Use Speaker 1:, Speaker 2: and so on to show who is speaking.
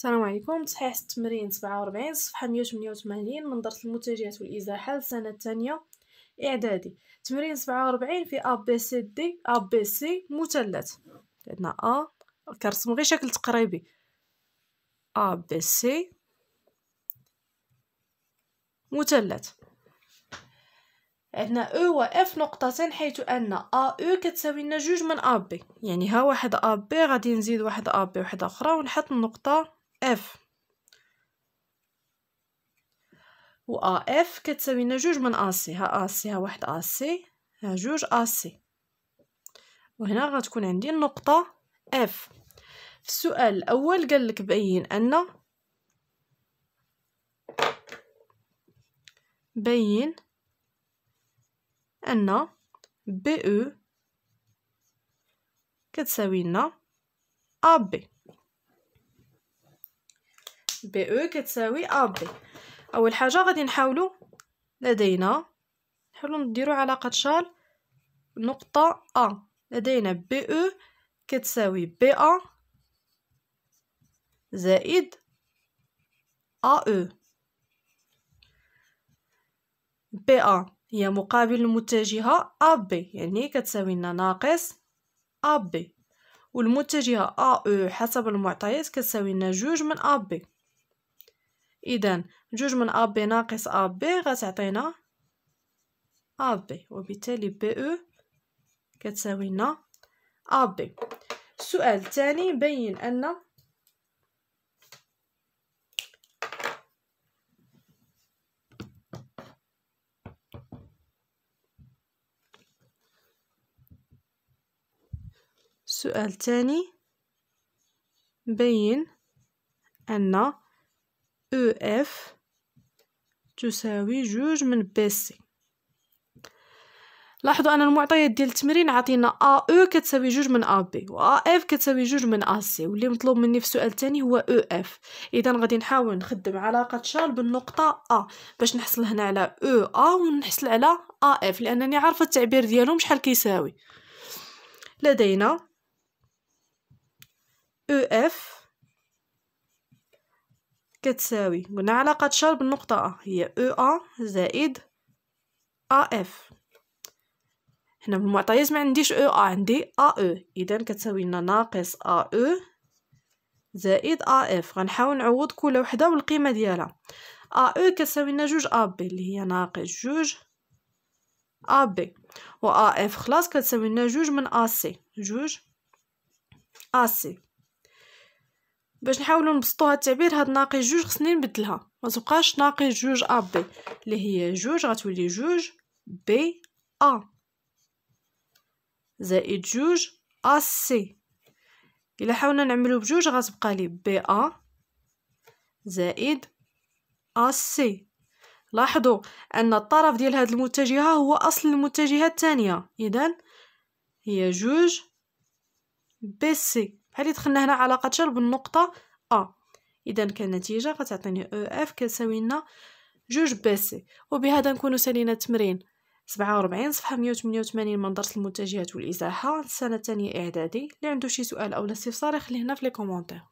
Speaker 1: السلام عليكم تصحيح التمرين 47 صفحة 188 من درس المتجهات والإزاحة السنة الثانية إعدادي تمرين 47 في أ بي سي دي أ بي سي مثلث عندنا أ كنرسمو غير شكل تقريبي أ بي سي مثلث عندنا او e و اف نقطتين حيث ان ا او كتساوي لنا جوج من ا بي يعني ها واحد ا بي غادي نزيد واحد ا بي وحده اخرى ونحط النقطه اف و ا اف كتساوي لنا جوج من ا سي ها ا سي ها واحد ا سي ها جوج ا سي وهنا غتكون عندي النقطه اف في السؤال الاول قال لك بين ان بين ان بي او e كتساوي لنا ا بي بي او كتساوي ا بي اول حاجه غادي نحاولوا لدينا نحاولوا نديروا علاقه شال نقطه ا لدينا بي او كتساوي بي ا زائد ا او بي ا هي مقابل المتجهه ا بي يعني كتساوي لنا ناقص ا بي والمتجهه ا او حسب المعطيات كتساوي لنا جوج من ا بي اذا جوج من ا بي ناقص ا بي غتعطينا ا بي وبالتالي بي او كتساوي لنا ا بي السؤال الثاني بين ان السؤال الثاني بين ان أو إف تساوي جوج من بي سي لاحظوا أن المعطيات ديال التمرين عطينا أ أو e كتساوي جوج من أ بي و أ إف كتساوي جوج من أ سي واللي مطلوب مني في السؤال الثاني هو أو e إف إذا غادي نحاول نخدم علاقة شال بالنقطة أ باش نحصل هنا على أو e أ ونحصل على أ إف لأنني عارفة التعبير ديالهم شحال كيساوي لدينا أو إف كتساوي قلنا علاقة شرب بالنقطة أ هي أو أ زائد أ اف هنا بالمعطيات ما عنديش أو أ عندي أ أو إذا كتساوي لنا ناقص أ أو زائد أ اف غنحاول نعوض كل وحدة بالقيمة ديالها أ أو كتساوي لنا جوج أ بي اللي هي ناقص جوج أ بي و أ اف خلاص كتساوي لنا جوج من أ سي جوج أ سي باش نحاولوا نبسطوا هاد التعبير هاد ناقص جوج خصني نبدلها ما تبقاش ناقص جوج ا بي اللي هي جوج غتولي جوج بي ا زائد جوج ا سي الا حاولنا نعملو بجوج غتبقى لي بي ا زائد ا سي لاحظوا ان الطرف ديال هاد المتجهه هو اصل المتجهه الثانيه اذا هي جوج بي سي غادي دخلنا هنا علاقه جر بالنقطه ا اذا كنتيجه غتعطيني او e اف كتساوي لنا جوج بي سي وبهذا نكونو سالينا التمرين وربعين صفحه مية 188 من درس المتجهات والازاحه السنه الثانيه اعدادي اللي عنده شي سؤال او استفسار يخليه هنا في لي كومونتير